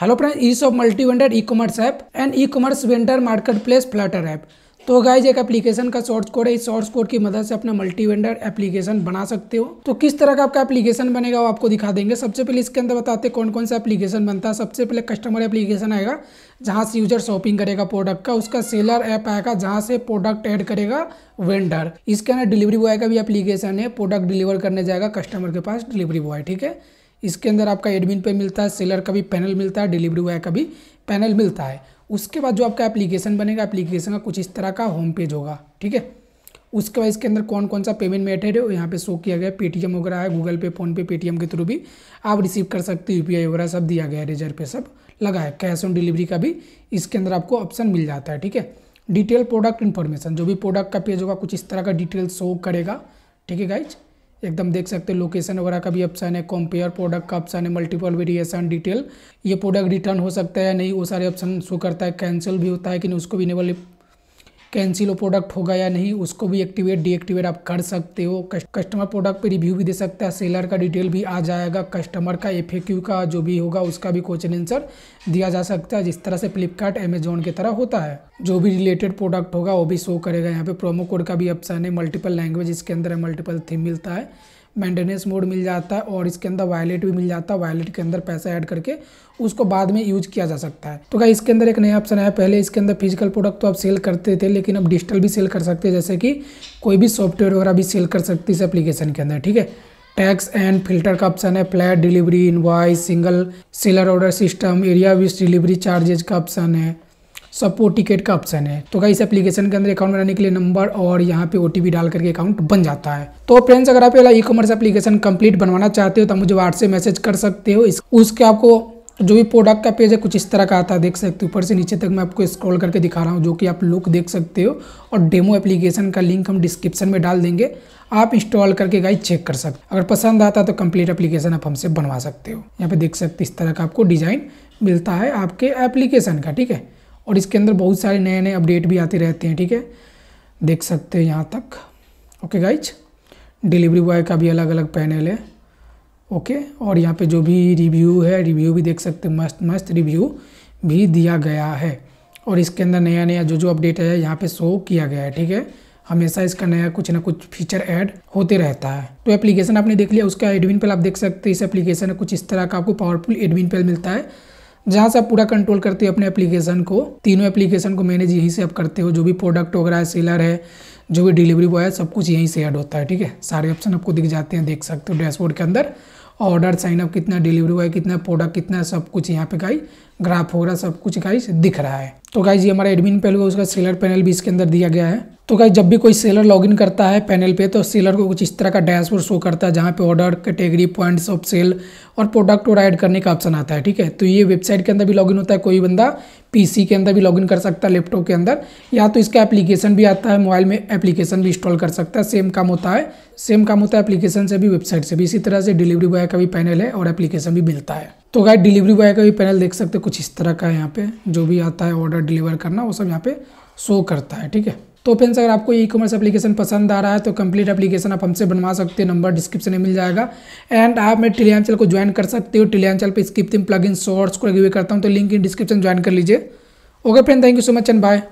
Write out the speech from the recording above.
hello friends ease of multi vendor e commerce app and e commerce vendor market place flutter app तो guys एक application का source code है इस source code की मदद से अपना मल्टी वेंडर एप्लीकेशन बना सकते हो तो किस तरह का आपका एप्लीकेशन बनेगा वो आपको दिखा देंगे सबसे पहले इसके अंदर बताते हैं कौन कौन सा एप्लीकेशन बनता है सबसे पहले कस्टमर एप्लीकेशन आएगा जहाँ से यूजर शॉपिंग करेगा प्रोडक्ट का उसका सेलर ऐप आएगा जहाँ से प्रोडक्ट ऐड करेगा वेंडर इसके अंदर डिलीवरी बॉय का भी एप्लीकेशन है प्रोडक्ट डिलीवर करने जाएगा कस्टमर के पास डिलीवरी बॉय ठीक है इसके अंदर आपका एडमिन पे मिलता है सेलर का भी पैनल मिलता है डिलीवरी बॉय का भी पैनल मिलता है उसके बाद जो आपका एप्लीकेशन बनेगा एप्लीकेशन का कुछ इस तरह का होम पेज होगा ठीक है उसके बाद इसके अंदर कौन कौन सा पेमेंट मेथड है यहाँ पे शो किया गया पेटीएम वगैरह है गूगल पे फ़ोनपे पेटीएम के थ्रू भी आप रिसीव कर सकते हो यूपीआई वगैरह सब दिया गया है रेजर पे सब लगा है कैश ऑन डिलीवरी का भी इसके अंदर आपको ऑप्शन मिल जाता है ठीक है डिटेल प्रोडक्ट इन्फॉर्मेशन जो भी प्रोडक्ट का पेज होगा कुछ इस तरह का डिटेल शो करेगा ठीक है गाइज एकदम देख सकते हैं लोकेशन वगैरह का भी ऑप्शन है कंपेयर प्रोडक्ट का ऑप्शन है मल्टीपल वेरिएशन डिटेल ये प्रोडक्ट रिटर्न हो सकता है नहीं वो सारे ऑप्शन शो करता है कैंसिल भी होता है कि नहीं उसको भी इनेबल कैंसिल वो प्रोडक्ट होगा या नहीं उसको भी एक्टिवेट डीएक्टिवेट आप कर सकते हो कस्टमर प्रोडक्ट पे रिव्यू भी दे सकता है सेलर का डिटेल भी आ जाएगा कस्टमर का एफ का जो भी होगा उसका भी क्वेश्चन आंसर दिया जा सकता है जिस तरह से फ्लिपकार्ट अमेजोन की तरह होता है जो भी रिलेटेड प्रोडक्ट होगा वो भी शो करेगा यहाँ पे प्रोमो कोड का भी ऑप्शन है मल्टीपल लैंग्वेज इसके अंदर मल्टीपल थीम मिलता है मेंटेनेंस मोड मिल जाता है और इसके अंदर वायलेट भी मिल जाता है वायलेट के अंदर पैसा ऐड करके उसको बाद में यूज किया जा सकता है तो क्या इसके अंदर एक नया ऑप्शन आया पहले इसके अंदर फिजिकल प्रोडक्ट तो आप सेल करते थे लेकिन अब डिजिटल भी सेल कर सकते हैं जैसे कि कोई भी सॉफ्टवेयर वगैरह भी सेल कर सकती है इस एप्लीकेशन के अंदर ठीक है टैक्स एंड फिल्टर का ऑप्शन है flat delivery invoice single seller order system area wise delivery charges का ऑप्शन है सपोर्ट टिकट का ऑप्शन है तो इस एप्लीकेशन के अंदर अकाउंट बनाने के लिए नंबर और यहाँ पे ओटीपी डाल करके अकाउंट बन जाता है तो फ्रेंड्स अगर आप ई कॉमर्स एप्लीकेशन कंप्लीट बनवाना चाहते हो तो मुझे व्हाट्सएप मैसेज कर सकते हो इस उसके आपको जो भी प्रोडक्ट का पेज है कुछ इस तरह का आता है देख सकते हो ऊपर से नीचे तक मैं आपको स्क्रॉल करके दिखा रहा हूँ जो कि आप लुक देख सकते हो और डेमो एप्लीकेशन का लिंक हम डिस्क्रिप्शन में डाल देंगे आप इंस्टॉल करके गाइड चेक कर सकते अगर पसंद आता है तो कंप्लीट एप्लीकेशन आप हमसे बनवा सकते हो यहाँ पे देख सकते इस तरह का आपको डिज़ाइन मिलता है आपके एप्लीकेशन का ठीक है और इसके अंदर बहुत सारे नए नए अपडेट भी आते रहते हैं ठीक है देख सकते हैं यहाँ तक ओके गाइज डिलीवरी बॉय का भी अलग अलग पैनल है ओके और यहाँ पे जो भी रिव्यू है रिव्यू भी देख सकते हैं मस्त मस्त रिव्यू भी दिया गया है और इसके अंदर नया नया जो जो अपडेट है यहाँ पे शो किया गया है ठीक है हमेशा इसका नया कुछ ना कुछ फीचर ऐड होते रहता है तो एप्लीकेशन आपने देख लिया उसका एडमिन पेल आप देख सकते हैं इस एप्लीकेशन में कुछ इस तरह का आपको पावरफुल एडमिन पेल मिलता है जहाँ से आप पूरा कंट्रोल करते हो अपने एप्लीकेशन को तीनों एप्लीकेशन को मैनेज यहीं से आप करते हो जो भी प्रोडक्ट वगैरह है सेलर है जो भी डिलीवरी बॉय है सब कुछ यहीं से ऐड होता है ठीक है सारे ऑप्शन आपको दिख जाते हैं देख सकते हो डैशबोर्ड के अंदर ऑर्डर साइनअप कितना डिलीवरी बॉय कितना प्रोडक्ट कितना सब कुछ यहाँ पे गाई ग्राफ वगैरह सब कुछ गाई दिख रहा है तो गाइज ये हमारा एडमिन पैनल उसका सेलर पैनल भी इसके अंदर दिया गया है तो गाइज जब भी कोई सेलर लॉगिन करता है पैनल पे तो सेलर को कुछ इस तरह का डैशबोर्ड शो करता है जहाँ पे order category points of sale और प्रोडक्ट और ऐड करने का ऑप्शन आता है ठीक है तो ये वेबसाइट के अंदर भी लॉगिन होता है कोई बंदा पीसी के अंदर भी लॉगिन कर सकता है लैपटॉप के अंदर या तो इसका एप्लीकेशन भी आता है मोबाइल में एप्लीकेशन भी इंस्टॉल कर सकता है सेम काम होता है सेम काम होता है एप्लीकेशन से भी वेबसाइट से भी इसी तरह से डिलीवरी बॉय का भी पैनल है और एप्लीकेशन भी मिलता है तो गाय डिलीवरी बॉय का भी पैनल देख सकते कुछ इस तरह का है यहाँ पे जो भी आता है ऑर्डर डिलीवर करना वो सब यहाँ पे शो करता है ठीक है तो फ्रेंड्स अगर आपको ई कॉमर्स एप्लीकेशन पसंद आ रहा है तो कंप्लीट एप्लीकेशन आप हमसे बनवा सकते हो नंबर डिस्क्रिप्शन में मिल जाएगा एंड आप मेरे टेलीग्राम को ज्वाइन कर सकते हो टेलीग्राम पर स्क्रिप्टिंग प्लग इन शॉर्ट्स को रिव्यू करता हूँ तो लिंक इन डिस्क्रिप्शन ज्वाइन कर लीजिए okay friend thank you so much and bye